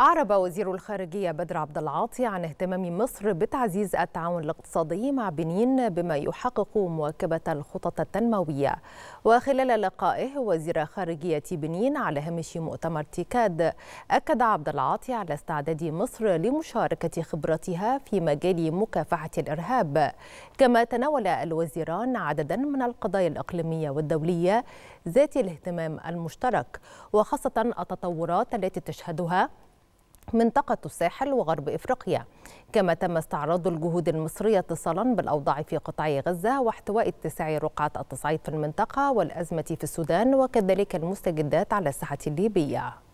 أعرب وزير الخارجية بدر عبد العاطي عن اهتمام مصر بتعزيز التعاون الاقتصادي مع بنين بما يحقق مواكبة الخطط التنموية وخلال لقائه وزير خارجية بنين على هامش مؤتمر تيكاد أكد عبد العاطي على استعداد مصر لمشاركة خبرتها في مجال مكافحة الإرهاب كما تناول الوزيران عددا من القضايا الإقليمية والدولية ذات الاهتمام المشترك وخاصة التطورات التي تشهدها منطقة الساحل وغرب إفريقيا كما تم استعراض الجهود المصرية اتصالا بالأوضاع في قطاع غزة واحتواء اتساع رقعة التصعيد في المنطقة والأزمة في السودان وكذلك المستجدات على الساحة الليبية